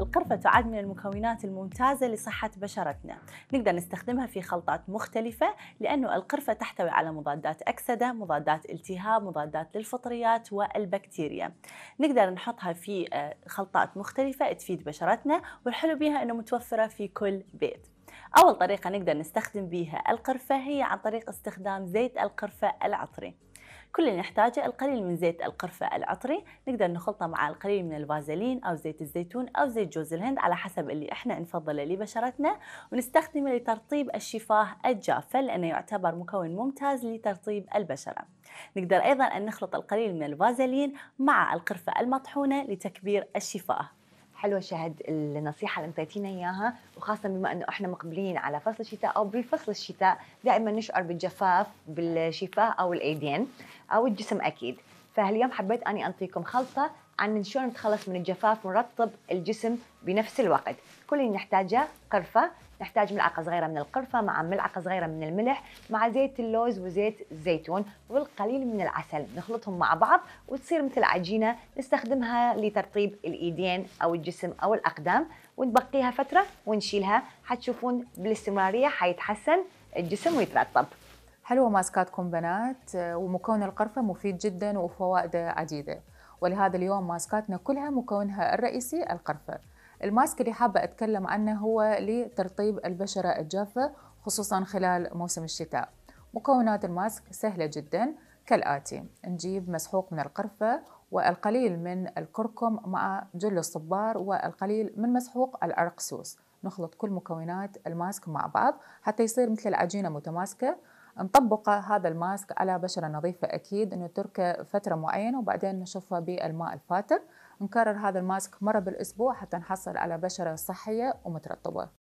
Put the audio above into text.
القرفة تعد من المكونات الممتازة لصحة بشرتنا نقدر نستخدمها في خلطات مختلفة لأنه القرفة تحتوي على مضادات أكسدة مضادات التهاب مضادات للفطريات والبكتيريا نقدر نحطها في آه، خلطات مختلفة تفيد بشرتنا والحلو بها أنه متوفرة في كل بيت أول طريقة نقدر نستخدم بها القرفة هي عن طريق استخدام زيت القرفة العطري كل اللي نحتاجه القليل من زيت القرفة العطري نقدر نخلطه مع القليل من الفازلين أو زيت الزيتون أو زيت جوز الهند على حسب اللي احنا نفضله لبشرتنا ونستخدمه لترطيب الشفاه الجافة لأنه يعتبر مكون ممتاز لترطيب البشرة نقدر أيضا أن نخلط القليل من الفازلين مع القرفة المطحونة لتكبير الشفاه حلوه شهد النصيحه اللي انطيتينا اياها وخاصه بما انه احنا مقبلين على فصل الشتاء او بفصل الشتاء دائما نشعر بالجفاف بالشفاه او الايدين او الجسم اكيد فهاليوم حبيت اني انطيكم خلطه عن شلون نتخلص من الجفاف ونرطب الجسم بنفس الوقت كل اللي نحتاجه قرفه نحتاج ملعقه صغيره من القرفه مع ملعقه صغيره من الملح مع زيت اللوز وزيت الزيتون والقليل من العسل نخلطهم مع بعض وتصير مثل عجينه نستخدمها لترطيب الايدين او الجسم او الاقدام ونبقيها فتره ونشيلها حتشوفون بالاستمراريه حيتحسن الجسم ويترطب حلوه ماسكاتكم بنات ومكون القرفه مفيد جدا وفوائده عديده ولهذا اليوم ماسكاتنا كلها مكونها الرئيسي القرفة الماسك اللي حابة أتكلم عنه هو لترطيب البشرة الجافة خصوصا خلال موسم الشتاء مكونات الماسك سهلة جدا كالآتي نجيب مسحوق من القرفة والقليل من الكركم مع جل الصبار والقليل من مسحوق الأرقسوس نخلط كل مكونات الماسك مع بعض حتى يصير مثل العجينة متماسكة نطبق هذا الماسك على بشره نظيفه اكيد انه تركه فتره معينه وبعدين نشفه بالماء الفاتر نكرر هذا الماسك مره بالاسبوع حتى نحصل على بشره صحيه ومترطبه